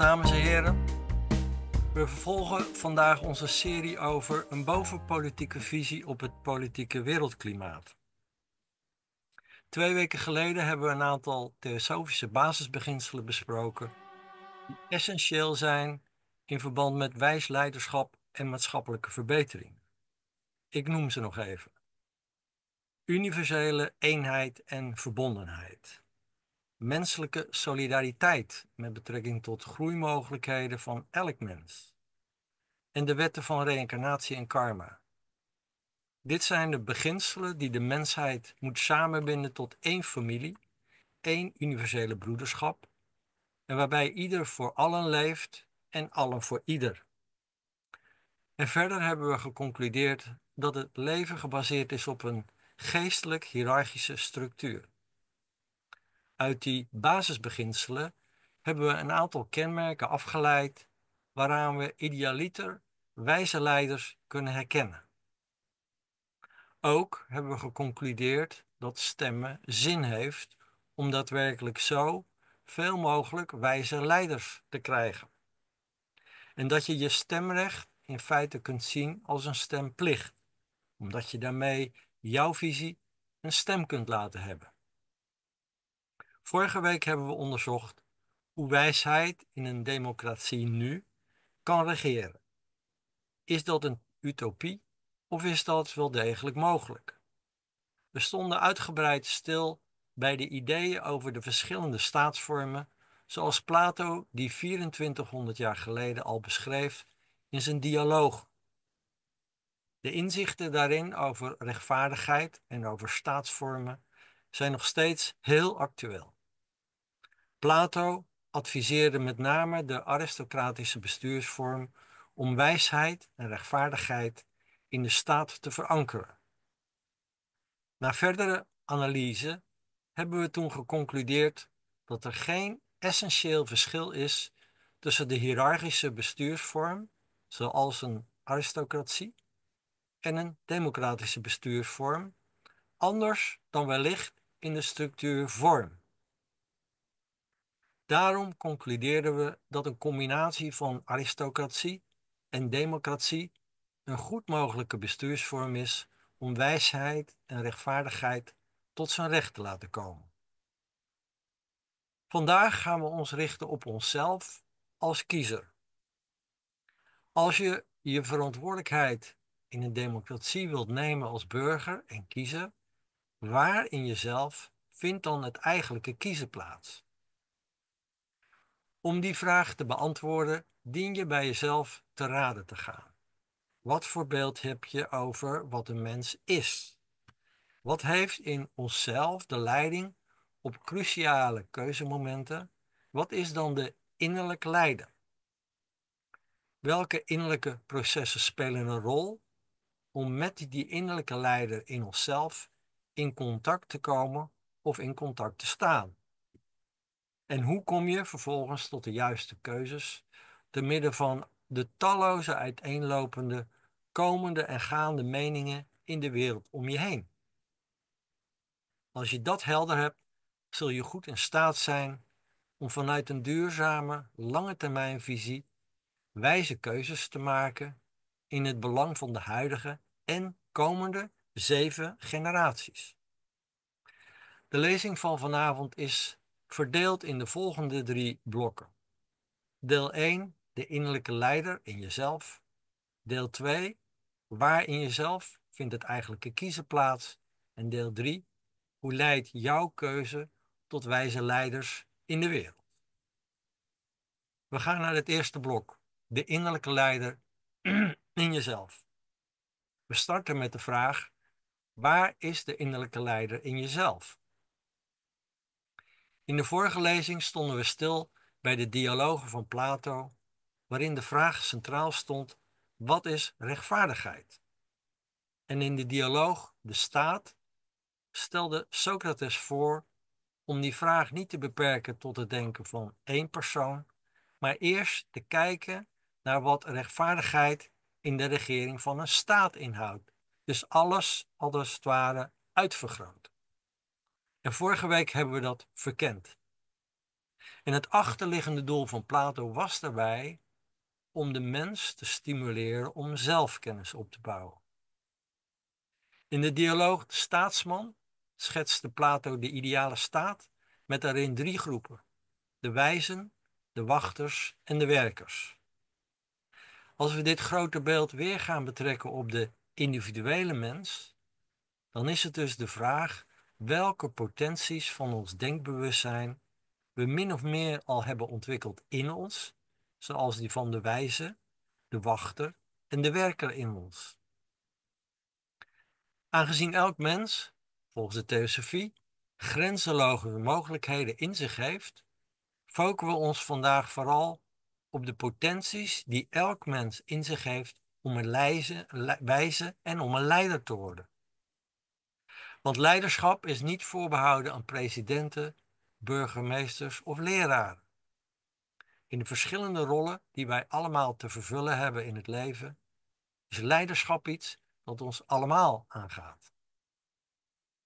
dames en heren. We vervolgen vandaag onze serie over een bovenpolitieke visie op het politieke wereldklimaat. Twee weken geleden hebben we een aantal theosofische basisbeginselen besproken, die essentieel zijn in verband met wijs leiderschap en maatschappelijke verbetering. Ik noem ze nog even. Universele eenheid en verbondenheid menselijke solidariteit met betrekking tot groeimogelijkheden van elk mens en de wetten van reïncarnatie en karma. Dit zijn de beginselen die de mensheid moet samenbinden tot één familie, één universele broederschap, en waarbij ieder voor allen leeft en allen voor ieder. En verder hebben we geconcludeerd dat het leven gebaseerd is op een geestelijk hiërarchische structuur. Uit die basisbeginselen hebben we een aantal kenmerken afgeleid waaraan we idealiter wijze leiders kunnen herkennen. Ook hebben we geconcludeerd dat stemmen zin heeft om daadwerkelijk zo veel mogelijk wijze leiders te krijgen. En dat je je stemrecht in feite kunt zien als een stemplicht, omdat je daarmee jouw visie een stem kunt laten hebben. Vorige week hebben we onderzocht hoe wijsheid in een democratie nu kan regeren. Is dat een utopie of is dat wel degelijk mogelijk? We stonden uitgebreid stil bij de ideeën over de verschillende staatsvormen, zoals Plato die 2400 jaar geleden al beschreef in zijn dialoog. De inzichten daarin over rechtvaardigheid en over staatsvormen zijn nog steeds heel actueel. Plato adviseerde met name de aristocratische bestuursvorm om wijsheid en rechtvaardigheid in de staat te verankeren. Na verdere analyse hebben we toen geconcludeerd dat er geen essentieel verschil is tussen de hiërarchische bestuursvorm, zoals een aristocratie, en een democratische bestuursvorm, anders dan wellicht in de structuur vorm. Daarom concludeerden we dat een combinatie van aristocratie en democratie een goed mogelijke bestuursvorm is om wijsheid en rechtvaardigheid tot zijn recht te laten komen. Vandaag gaan we ons richten op onszelf als kiezer. Als je je verantwoordelijkheid in een democratie wilt nemen als burger en kiezer, waar in jezelf vindt dan het eigenlijke kiezen plaats? Om die vraag te beantwoorden, dien je bij jezelf te raden te gaan. Wat voor beeld heb je over wat een mens is? Wat heeft in onszelf de leiding op cruciale keuzemomenten? Wat is dan de innerlijk leider? Welke innerlijke processen spelen een rol om met die innerlijke leider in onszelf in contact te komen of in contact te staan? En hoe kom je vervolgens tot de juiste keuzes, te midden van de talloze uiteenlopende, komende en gaande meningen in de wereld om je heen? Als je dat helder hebt, zul je goed in staat zijn om vanuit een duurzame, lange termijn visie wijze keuzes te maken in het belang van de huidige en komende zeven generaties. De lezing van vanavond is verdeeld in de volgende drie blokken. Deel 1, de innerlijke leider in jezelf. Deel 2, waar in jezelf vindt het eigenlijke kiezen plaats. En deel 3, hoe leidt jouw keuze tot wijze leiders in de wereld? We gaan naar het eerste blok, de innerlijke leider in jezelf. We starten met de vraag, waar is de innerlijke leider in jezelf? In de vorige lezing stonden we stil bij de dialogen van Plato, waarin de vraag centraal stond: wat is rechtvaardigheid? En in de dialoog De Staat stelde Socrates voor om die vraag niet te beperken tot het denken van één persoon, maar eerst te kijken naar wat rechtvaardigheid in de regering van een staat inhoudt. Dus alles, alles het ware, uitvergroot. En vorige week hebben we dat verkend. En het achterliggende doel van Plato was daarbij om de mens te stimuleren om zelfkennis op te bouwen. In de dialoog De Staatsman schetste Plato de ideale staat met daarin drie groepen: de wijzen, de wachters en de werkers. Als we dit grote beeld weer gaan betrekken op de individuele mens, dan is het dus de vraag welke potenties van ons denkbewustzijn we min of meer al hebben ontwikkeld in ons, zoals die van de wijze, de wachter en de werker in ons. Aangezien elk mens, volgens de theosofie, grenzeloze mogelijkheden in zich heeft, focussen we ons vandaag vooral op de potenties die elk mens in zich heeft om een wijze en om een leider te worden. Want leiderschap is niet voorbehouden aan presidenten, burgemeesters of leraren. In de verschillende rollen die wij allemaal te vervullen hebben in het leven, is leiderschap iets dat ons allemaal aangaat.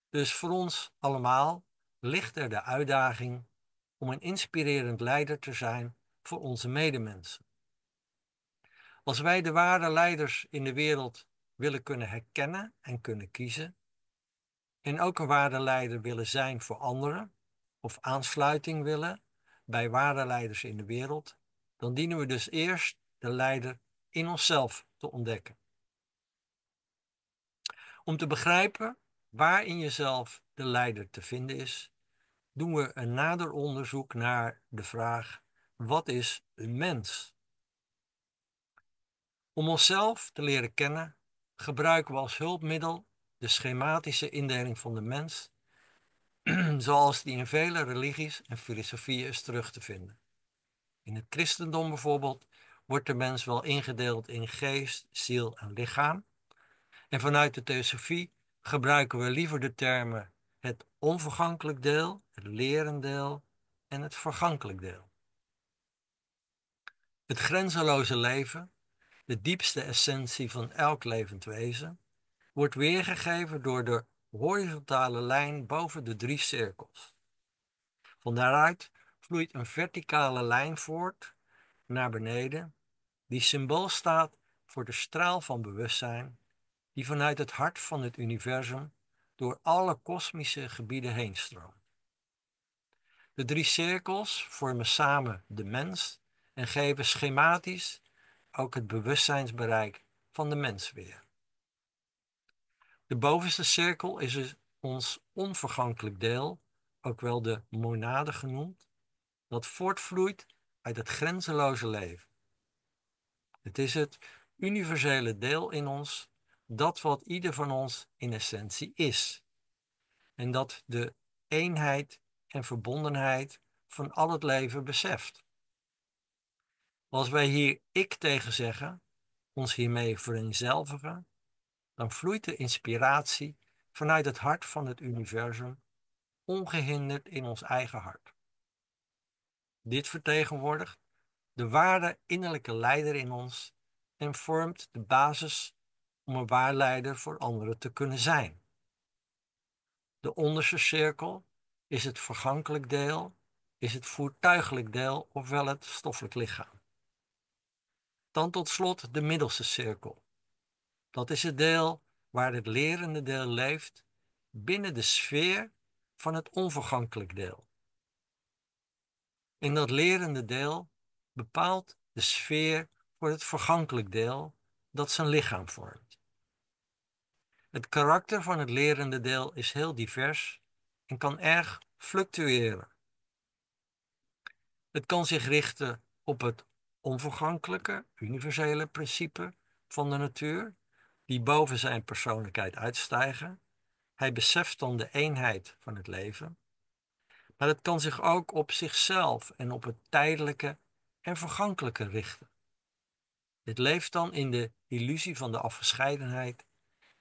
Dus voor ons allemaal ligt er de uitdaging om een inspirerend leider te zijn voor onze medemensen. Als wij de ware leiders in de wereld willen kunnen herkennen en kunnen kiezen, en ook een waardeleider willen zijn voor anderen of aansluiting willen bij waardeleiders in de wereld, dan dienen we dus eerst de leider in onszelf te ontdekken. Om te begrijpen waar in jezelf de leider te vinden is, doen we een nader onderzoek naar de vraag: wat is een mens? Om onszelf te leren kennen, gebruiken we als hulpmiddel de schematische indeling van de mens, zoals die in vele religies en filosofieën is terug te vinden. In het christendom bijvoorbeeld wordt de mens wel ingedeeld in geest, ziel en lichaam. En vanuit de theosofie gebruiken we liever de termen het onvergankelijk deel, het lerendeel en het vergankelijk deel. Het grenzeloze leven, de diepste essentie van elk levend wezen, wordt weergegeven door de horizontale lijn boven de drie cirkels. Van daaruit vloeit een verticale lijn voort naar beneden, die symbool staat voor de straal van bewustzijn die vanuit het hart van het universum door alle kosmische gebieden heen stroomt. De drie cirkels vormen samen de mens en geven schematisch ook het bewustzijnsbereik van de mens weer. De bovenste cirkel is dus ons onvergankelijk deel, ook wel de monade genoemd, dat voortvloeit uit het grenzeloze leven. Het is het universele deel in ons, dat wat ieder van ons in essentie is. En dat de eenheid en verbondenheid van al het leven beseft. Als wij hier ik tegen zeggen, ons hiermee vereenzelvigen, dan vloeit de inspiratie vanuit het hart van het universum ongehinderd in ons eigen hart. Dit vertegenwoordigt de ware innerlijke leider in ons en vormt de basis om een waar leider voor anderen te kunnen zijn. De onderste cirkel is het vergankelijk deel, is het voertuigelijk deel ofwel het stoffelijk lichaam. Dan tot slot de middelste cirkel dat is het deel waar het lerende deel leeft binnen de sfeer van het onvergankelijk deel. In dat lerende deel bepaalt de sfeer voor het vergankelijk deel dat zijn lichaam vormt. Het karakter van het lerende deel is heel divers en kan erg fluctueren. Het kan zich richten op het onvergankelijke, universele principe van de natuur, die boven zijn persoonlijkheid uitstijgen. Hij beseft dan de eenheid van het leven. Maar het kan zich ook op zichzelf en op het tijdelijke en vergankelijke richten. Het leeft dan in de illusie van de afgescheidenheid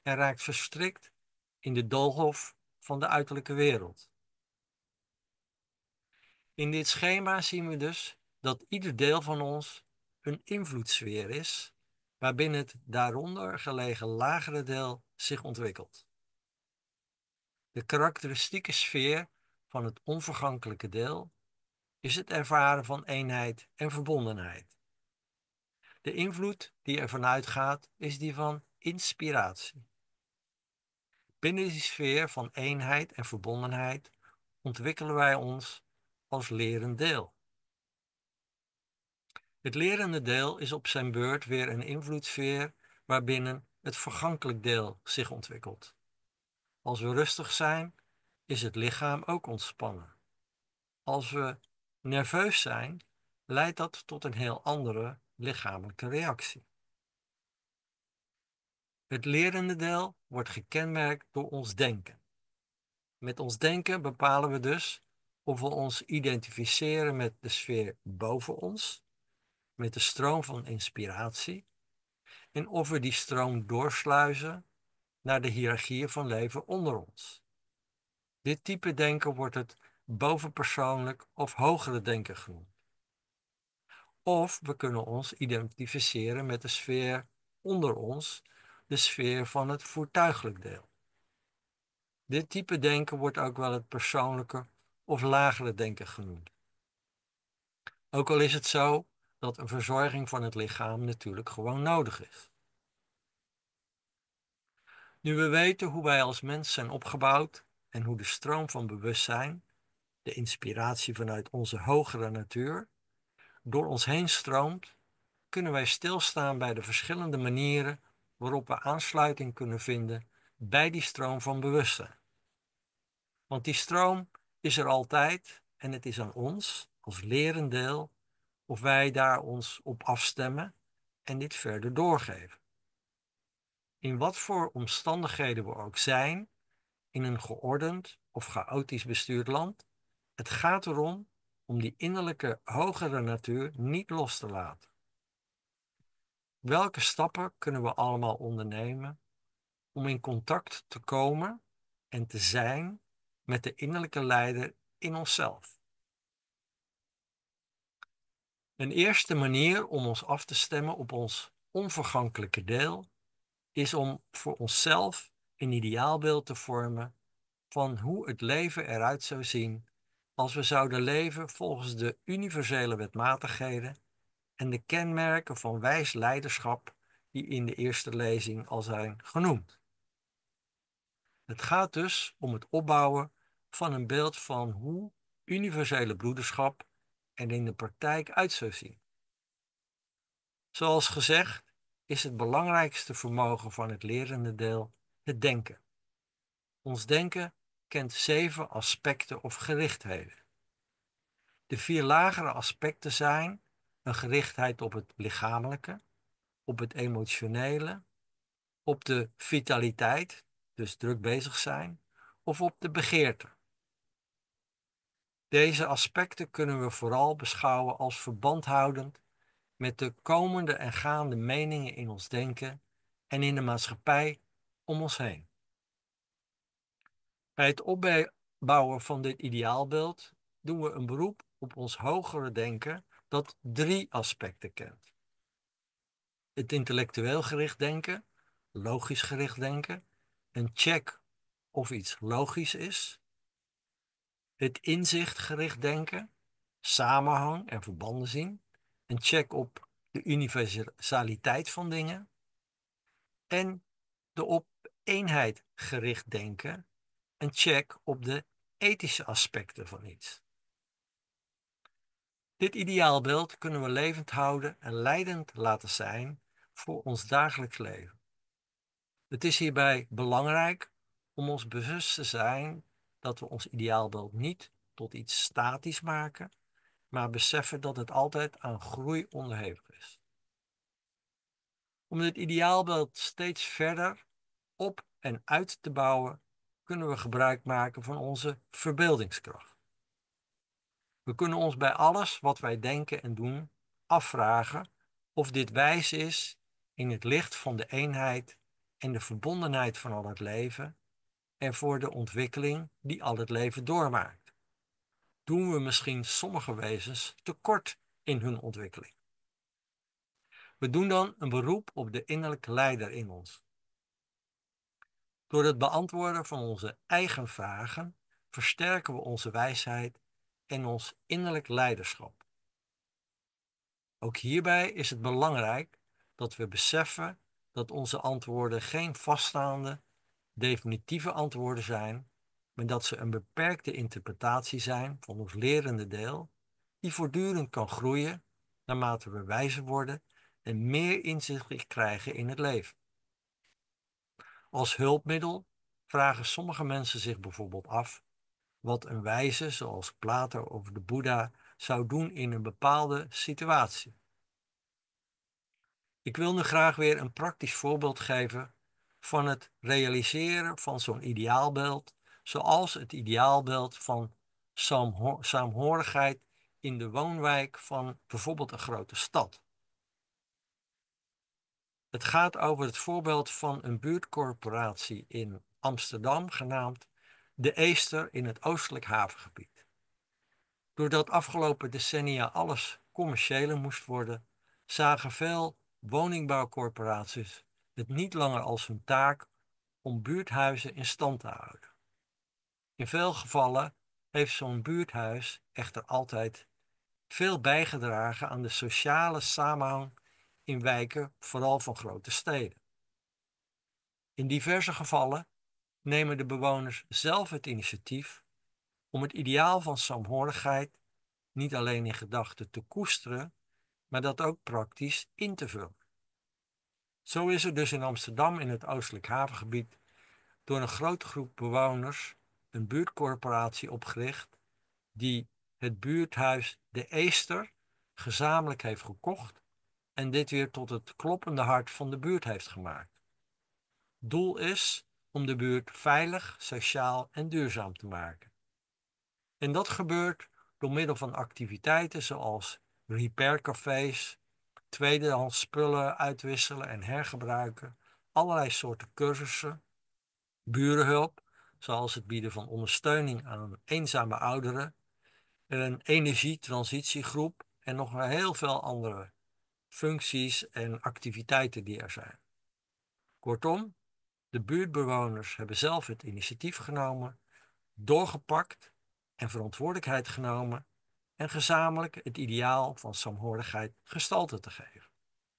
en raakt verstrikt in de doolhof van de uiterlijke wereld. In dit schema zien we dus dat ieder deel van ons een invloedssfeer is waarbinnen het daaronder gelegen lagere deel zich ontwikkelt. De karakteristieke sfeer van het onvergankelijke deel is het ervaren van eenheid en verbondenheid. De invloed die er vanuit gaat is die van inspiratie. Binnen die sfeer van eenheid en verbondenheid ontwikkelen wij ons als lerend deel. Het lerende deel is op zijn beurt weer een invloedsfeer waarbinnen het vergankelijk deel zich ontwikkelt. Als we rustig zijn, is het lichaam ook ontspannen. Als we nerveus zijn, leidt dat tot een heel andere lichamelijke reactie. Het lerende deel wordt gekenmerkt door ons denken. Met ons denken bepalen we dus of we ons identificeren met de sfeer boven ons met de stroom van inspiratie en of we die stroom doorsluizen naar de hiërarchieën van leven onder ons. Dit type denken wordt het bovenpersoonlijk of hogere denken genoemd. Of we kunnen ons identificeren met de sfeer onder ons, de sfeer van het voertuigelijk deel. Dit type denken wordt ook wel het persoonlijke of lagere denken genoemd. Ook al is het zo dat een verzorging van het lichaam natuurlijk gewoon nodig is. Nu we weten hoe wij als mens zijn opgebouwd en hoe de stroom van bewustzijn, de inspiratie vanuit onze hogere natuur, door ons heen stroomt, kunnen wij stilstaan bij de verschillende manieren waarop we aansluiting kunnen vinden bij die stroom van bewustzijn. Want die stroom is er altijd en het is aan ons als lerendeel of wij daar ons op afstemmen en dit verder doorgeven. In wat voor omstandigheden we ook zijn, in een geordend of chaotisch bestuurd land, het gaat erom om die innerlijke hogere natuur niet los te laten. Welke stappen kunnen we allemaal ondernemen om in contact te komen en te zijn met de innerlijke leider in onszelf? Een eerste manier om ons af te stemmen op ons onvergankelijke deel is om voor onszelf een ideaalbeeld te vormen van hoe het leven eruit zou zien als we zouden leven volgens de universele wetmatigheden en de kenmerken van wijs leiderschap die in de eerste lezing al zijn genoemd. Het gaat dus om het opbouwen van een beeld van hoe universele broederschap en in de praktijk uit zou zien. Zoals gezegd is het belangrijkste vermogen van het lerende deel het denken. Ons denken kent zeven aspecten of gerichtheden. De vier lagere aspecten zijn een gerichtheid op het lichamelijke, op het emotionele, op de vitaliteit, dus druk bezig zijn, of op de begeerte. Deze aspecten kunnen we vooral beschouwen als verbandhoudend met de komende en gaande meningen in ons denken en in de maatschappij om ons heen. Bij het opbouwen van dit ideaalbeeld doen we een beroep op ons hogere denken dat drie aspecten kent. Het intellectueel gericht denken, logisch gericht denken, een check of iets logisch is, het inzichtgericht denken, samenhang en verbanden zien, een check op de universaliteit van dingen en de op eenheid gericht denken, een check op de ethische aspecten van iets. Dit ideaalbeeld kunnen we levend houden en leidend laten zijn voor ons dagelijks leven. Het is hierbij belangrijk om ons bewust te zijn dat we ons ideaalbeeld niet tot iets statisch maken, maar beseffen dat het altijd aan groei onderhevig is. Om dit ideaalbeeld steeds verder op en uit te bouwen, kunnen we gebruik maken van onze verbeeldingskracht. We kunnen ons bij alles wat wij denken en doen afvragen of dit wijs is in het licht van de eenheid en de verbondenheid van al het leven en voor de ontwikkeling die al het leven doormaakt. Doen we misschien sommige wezens tekort in hun ontwikkeling? We doen dan een beroep op de innerlijke leider in ons. Door het beantwoorden van onze eigen vragen versterken we onze wijsheid en ons innerlijk leiderschap. Ook hierbij is het belangrijk dat we beseffen dat onze antwoorden geen vaststaande definitieve antwoorden zijn, maar dat ze een beperkte interpretatie zijn van ons lerende deel, die voortdurend kan groeien naarmate we wijzer worden en meer inzicht krijgen in het leven. Als hulpmiddel vragen sommige mensen zich bijvoorbeeld af wat een wijze zoals Plato of de Boeddha zou doen in een bepaalde situatie. Ik wil nu graag weer een praktisch voorbeeld geven van het realiseren van zo'n ideaalbeeld, zoals het ideaalbeeld van saamhorigheid in de woonwijk van bijvoorbeeld een grote stad. Het gaat over het voorbeeld van een buurtcorporatie in Amsterdam genaamd De Eester in het oostelijk havengebied. Doordat afgelopen decennia alles commerciëler moest worden, zagen veel woningbouwcorporaties het niet langer als hun taak om buurthuizen in stand te houden. In veel gevallen heeft zo'n buurthuis echter altijd veel bijgedragen aan de sociale samenhang in wijken, vooral van grote steden. In diverse gevallen nemen de bewoners zelf het initiatief om het ideaal van saamhorigheid niet alleen in gedachten te koesteren, maar dat ook praktisch in te vullen. Zo is er dus in Amsterdam in het oostelijk havengebied door een grote groep bewoners een buurtcorporatie opgericht die het buurthuis De Eester gezamenlijk heeft gekocht en dit weer tot het kloppende hart van de buurt heeft gemaakt. Doel is om de buurt veilig, sociaal en duurzaam te maken. En dat gebeurt door middel van activiteiten zoals repaircafés, tweedehands spullen uitwisselen en hergebruiken, allerlei soorten cursussen, burenhulp, zoals het bieden van ondersteuning aan eenzame ouderen, een energietransitiegroep en nog heel veel andere functies en activiteiten die er zijn. Kortom, de buurtbewoners hebben zelf het initiatief genomen, doorgepakt en verantwoordelijkheid genomen en gezamenlijk het ideaal van saamhorigheid gestalte te geven.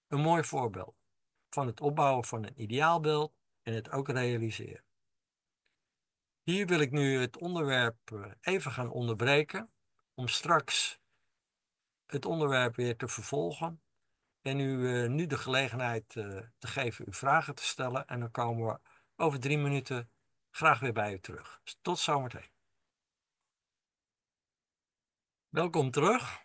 Een mooi voorbeeld van het opbouwen van een ideaalbeeld en het ook realiseren. Hier wil ik nu het onderwerp eh, even gaan onderbreken om straks het onderwerp weer te vervolgen en u eh, nu de gelegenheid eh, te geven uw vragen te stellen en dan komen we over drie minuten graag weer bij u terug. Tot zometeen. Welkom terug.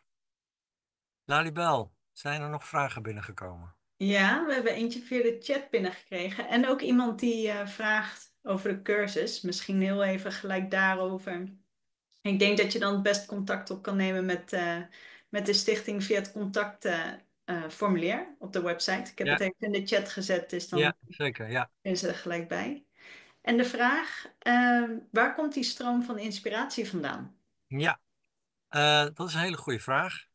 Lalibel, zijn er nog vragen binnengekomen? Ja, we hebben eentje via de chat binnengekregen. En ook iemand die eh, vraagt over de cursus. Misschien heel even gelijk daarover. Ik denk dat je dan het best contact op kan nemen met, eh, met de stichting via het contactformulier eh, op de website. Ik heb het even in de chat gezet, dus dan ja, zeker, ja. is er gelijk bij. En de vraag, ehm, waar komt die stroom van inspiratie vandaan? Ja, eh, dat is een hele goede vraag.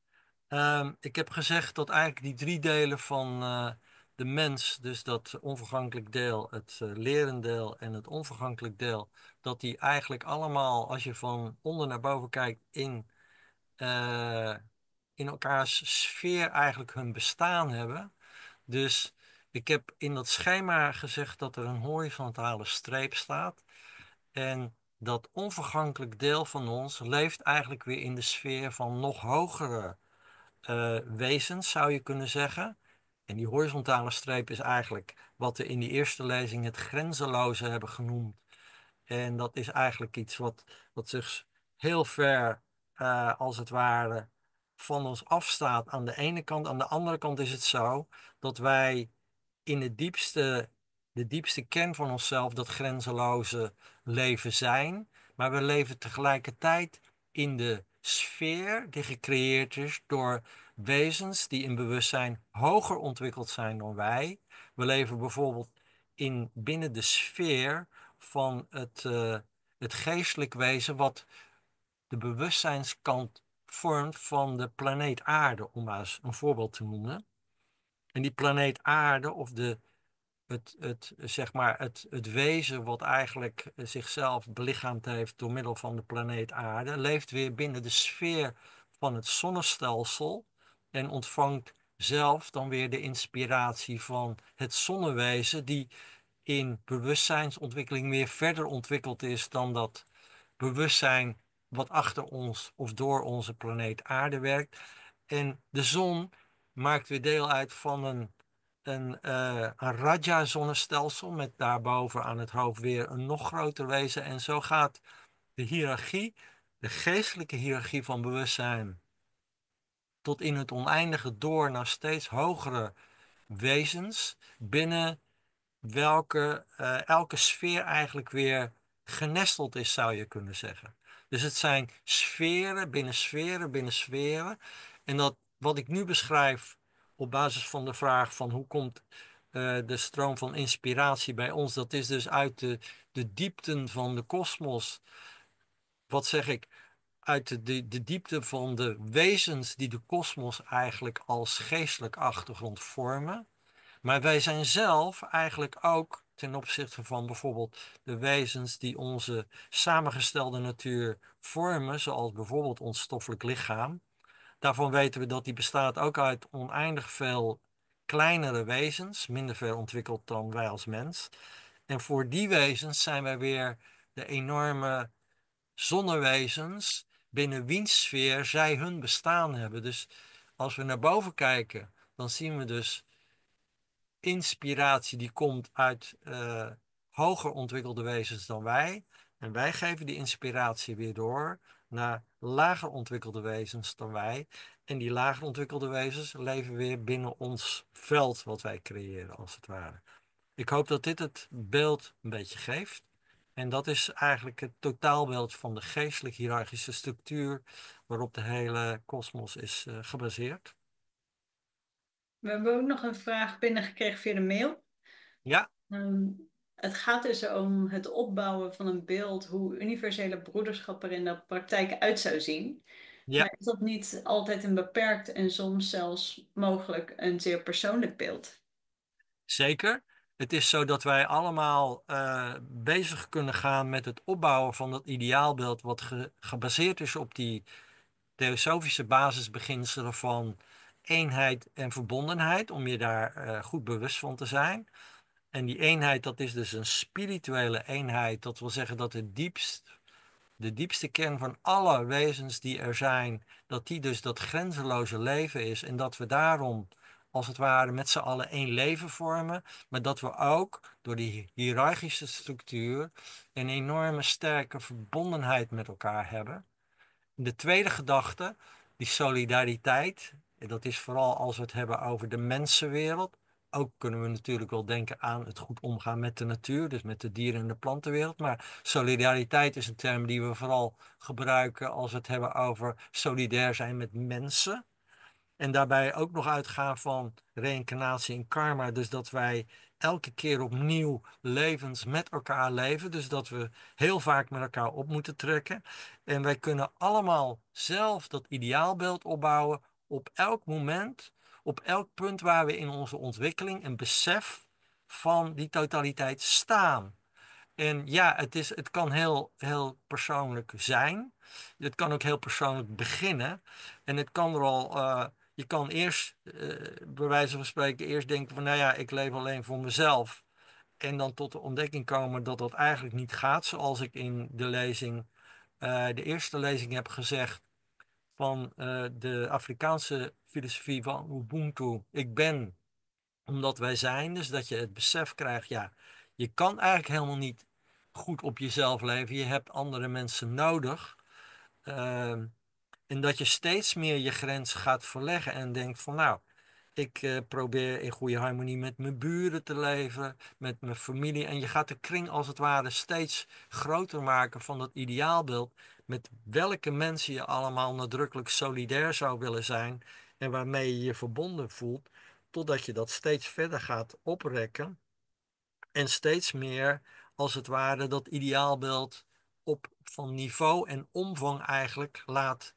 Ehm, ik heb gezegd dat eigenlijk die drie delen van eh, de mens, dus dat onvergankelijk deel, het eh, lerendeel en het onvergankelijk deel, dat die eigenlijk allemaal, als je van onder naar boven kijkt, in, in elkaars sfeer eigenlijk hun bestaan hebben. Dus ik heb in dat schema gezegd dat er een horizontale streep staat. En dat onvergankelijk deel van ons leeft eigenlijk weer in de sfeer van nog hogere eh, wezens, zou je kunnen zeggen. En die horizontale streep is eigenlijk wat we in die eerste lezing het grenzeloze hebben genoemd. En dat is eigenlijk iets wat, wat zich heel ver, eh, als het ware, van ons afstaat aan de ene kant. Aan de andere kant is het zo dat wij in het diepste de diepste kern van onszelf dat grenzeloze leven zijn. Maar we leven tegelijkertijd in de sfeer die gecreëerd is door wezens die in bewustzijn hoger ontwikkeld zijn dan wij. We leven bijvoorbeeld in, binnen de sfeer van het, eh, het geestelijk wezen wat de bewustzijnskant vormt van de planeet aarde, om maar eens een voorbeeld te noemen. En die planeet aarde of de het, het, zeg maar het, het wezen wat eigenlijk eh, zichzelf belichaamd heeft door middel van de planeet Aarde, leeft weer binnen de sfeer van het zonnestelsel en ontvangt zelf dan weer de inspiratie van het zonnewezen, die in bewustzijnsontwikkeling weer verder ontwikkeld is dan dat bewustzijn wat achter ons of door onze planeet Aarde werkt. En de zon maakt weer deel uit van een een, uh, een Raja-zonnestelsel met daarboven aan het hoofd weer een nog groter wezen. En zo gaat de hiërarchie, de geestelijke hiërarchie van bewustzijn, tot in het oneindige door naar steeds hogere wezens, binnen welke eh, elke sfeer eigenlijk weer genesteld is, zou je kunnen zeggen. Dus het zijn sferen binnen sferen binnen sferen. En dat wat ik nu beschrijf, op basis van de vraag van hoe komt eh, de stroom van inspiratie bij ons? Dat is dus uit de, de diepten van de kosmos. Wat zeg ik? Uit de, de, diepte van de wezens die de kosmos eigenlijk als geestelijk achtergrond vormen. Maar wij zijn zelf eigenlijk ook ten opzichte van bijvoorbeeld de wezens die onze samengestelde natuur vormen, zoals bijvoorbeeld ons stoffelijk lichaam, Daarvan weten we dat die bestaat ook uit oneindig veel kleinere wezens, minder veel ontwikkeld dan wij als mens. En voor die wezens zijn wij weer de enorme zonnewezens binnen wiens sfeer zij hun bestaan hebben. Dus als we naar boven kijken, dan zien we dus inspiratie die komt uit eh, hoger ontwikkelde wezens dan wij. En wij geven die inspiratie weer door naar lager ontwikkelde wezens dan wij. En die lager ontwikkelde wezens leven weer binnen ons veld wat wij creëren, als het ware. Ik hoop dat dit het beeld een beetje geeft. En dat is eigenlijk het totaalbeeld van de geestelijk hiërarchische structuur waarop de hele kosmos is eh, gebaseerd. We hebben ook nog een vraag binnengekregen via de mail. Ja. Ehm, het gaat dus om het opbouwen van een beeld hoe universele broederschap er in de praktijk uit zou zien. Maar is dat niet altijd een beperkt en soms zelfs mogelijk een zeer persoonlijk beeld? Zeker. Het is zo dat wij allemaal eh, bezig kunnen gaan met het opbouwen van dat ideaalbeeld, wat gebaseerd is op die theosofische basisbeginselen van eenheid en verbondenheid, om je daar eh, goed bewust van te zijn. En die eenheid, dat is dus een spirituele eenheid. Dat wil zeggen dat de diepste, de diepste kern van alle wezens die er zijn, dat die dus dat grenzeloze leven is. En dat we daarom, als het ware, met z'n allen één leven vormen. Maar dat we ook door die hiërarchische structuur een enorme sterke verbondenheid met elkaar hebben. De tweede gedachte, die solidariteit. En dat is vooral als we het hebben over de mensenwereld ook kunnen we natuurlijk wel denken aan het goed omgaan met de natuur, dus met de dieren- en de plantenwereld. Maar solidariteit is een term die we vooral gebruiken als we het hebben over solidair zijn met mensen. En daarbij ook nog uitgaan van reïncarnatie en karma. Dus dat wij elke keer opnieuw levens met elkaar leven. Dus dat we heel vaak met elkaar op moeten trekken. En wij kunnen allemaal zelf dat ideaalbeeld opbouwen op elk moment op elk punt waar we in onze ontwikkeling een besef van die totaliteit staan. En ja, het, is, het kan heel, heel persoonlijk zijn. Het kan ook heel persoonlijk beginnen. En het kan er al. Eh, je kan eerst, uh, bij wijze van spreken, eerst denken van, nou ja, ik leef alleen voor mezelf. En dan tot de ontdekking komen dat dat eigenlijk niet gaat, zoals ik in de lezing, eh, de eerste lezing heb gezegd van eh, de Afrikaanse filosofie van Ubuntu. Ik ben omdat wij zijn, dus dat je het besef krijgt, ja, je kan eigenlijk helemaal niet goed op jezelf leven. Je hebt andere mensen nodig. Ehm, en dat je steeds meer je grens gaat verleggen en denkt van nou, ik eh, probeer in goede harmonie met mijn buren te leven, met mijn familie. En je gaat de kring als het ware steeds groter maken van dat ideaalbeeld. Met welke mensen je allemaal nadrukkelijk solidair zou willen zijn. En waarmee je je verbonden voelt. Totdat je dat steeds verder gaat oprekken. En steeds meer als het ware dat ideaalbeeld op van niveau en omvang eigenlijk laat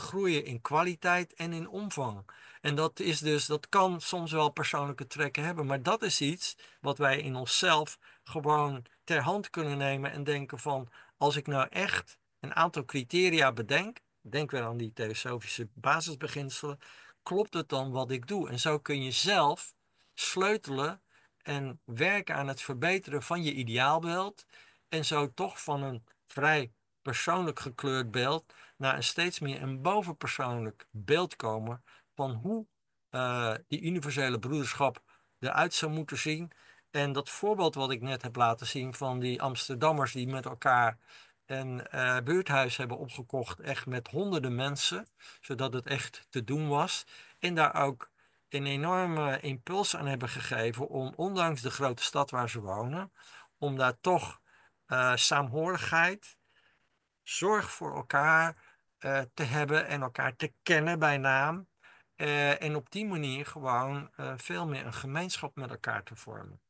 groeien in kwaliteit en in omvang. En dat is dus, dat kan soms wel persoonlijke trekken hebben, maar dat is iets wat wij in onszelf gewoon ter hand kunnen nemen en denken van, als ik nou echt een aantal criteria bedenk, denk weer aan die theosofische basisbeginselen, klopt het dan wat ik doe? En zo kun je zelf sleutelen en werken aan het verbeteren van je ideaalbeeld en zo toch van een vrij persoonlijk gekleurd beeld naar een steeds meer een bovenpersoonlijk beeld komen van hoe eh, die universele broederschap eruit zou moeten zien. En dat voorbeeld wat ik net heb laten zien van die Amsterdammers die met elkaar een eh, buurthuis hebben opgekocht, echt met honderden mensen, zodat het echt te doen was. En daar ook een enorme impuls aan hebben gegeven om, ondanks de grote stad waar ze wonen, om daar toch eh, saamhorigheid zorg voor elkaar eh, te hebben en elkaar te kennen bij naam. Eh, en op die manier gewoon eh, veel meer een gemeenschap met elkaar te vormen.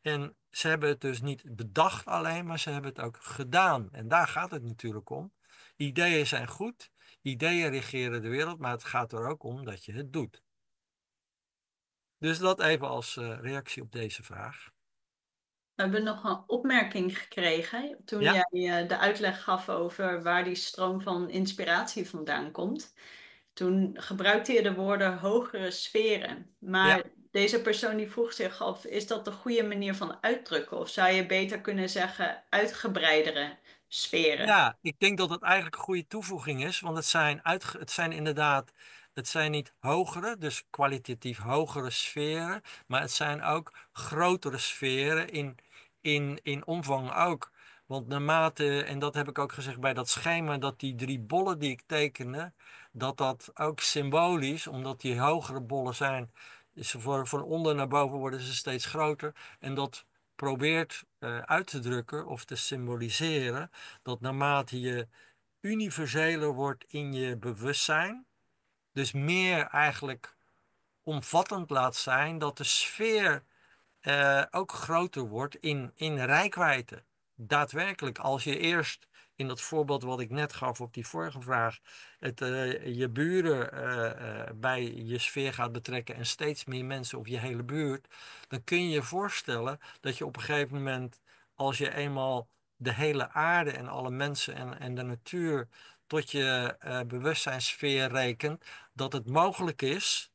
En ze hebben het dus niet bedacht alleen, maar ze hebben het ook gedaan. En daar gaat het natuurlijk om. Ideeën zijn goed, ideeën regeren de wereld, maar het gaat er ook om dat je het doet. Dus dat even als reactie op deze vraag. We hebben nog een opmerking gekregen toen jij eh, de uitleg gaf over waar die stroom van inspiratie vandaan komt. Toen gebruikte je de woorden hogere sferen. Maar deze persoon die vroeg zich af, is dat de goede manier van uitdrukken? Of zou je beter kunnen zeggen uitgebreidere sferen? Ja, ik denk dat dat eigenlijk een goede toevoeging is. Want het zijn, het zijn inderdaad het zijn niet hogere, dus kwalitatief hogere sferen, maar het zijn ook grotere sferen in in, in omvang ook. Want naarmate, en dat heb ik ook gezegd bij dat schema, dat die drie bollen die ik tekende, dat dat ook symbolisch, omdat die hogere bollen zijn, is voor, van onder naar boven worden ze steeds groter. En dat probeert eh, uit te drukken of te symboliseren dat naarmate je universeler wordt in je bewustzijn, dus meer eigenlijk omvattend laat zijn, dat de sfeer eh, ook groter wordt in, in rijkwijde. Daadwerkelijk, als je eerst in dat voorbeeld wat ik net gaf op die vorige vraag, het, eh, je buren eh, bij je sfeer gaat betrekken en steeds meer mensen op je hele buurt, dan kun je je voorstellen dat je op een gegeven moment, als je eenmaal de hele aarde en alle mensen en, en de natuur tot je bewustzijnssfeer rekent, dat het mogelijk is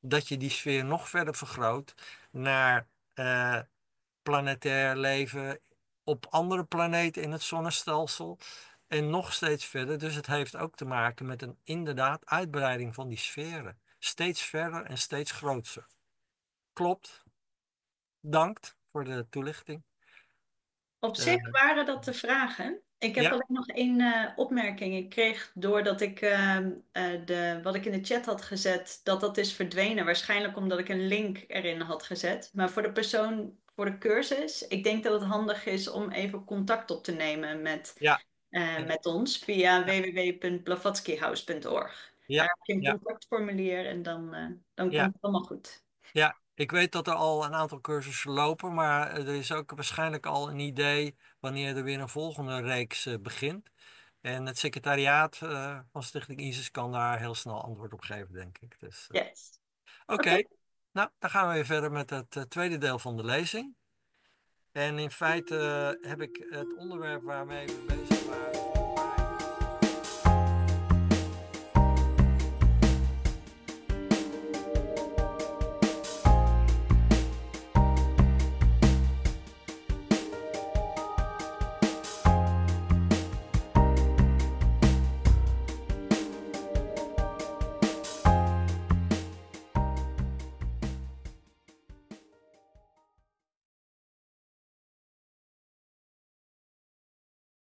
dat je die sfeer nog verder vergroot naar eh, planetair leven op andere planeten in het zonnestelsel. En nog steeds verder. Dus het heeft ook te maken met een inderdaad uitbreiding van die sferen. Steeds verder en steeds groter. Klopt. Dankt voor de toelichting. Op eh, zich waren dat de vragen. Ik heb alleen nog één eh, opmerking. Ik kreeg doordat ik ehm, eh, de, wat ik in de chat had gezet, dat dat is verdwenen. Waarschijnlijk omdat ik een link erin had gezet. Maar voor de persoon, voor de cursus, ik denk dat het handig is om even contact op te nemen met, eh, met ons via www.blavatskihouse.org. Ja. Daar heb je een contactformulier en dan, dan komt het allemaal goed. Ja, ik weet dat er al een aantal cursussen lopen, maar eh, er is ook waarschijnlijk al een idee wanneer er weer een volgende reeks eh, begint. En het secretariaat eh, van Stichting ISIS kan daar heel snel antwoord op geven, denk ik. Dus, Yes. Oké, nou dan gaan we weer verder met het tweede deel van de lezing. En in feite heb ik het onderwerp waarmee we bezig waren.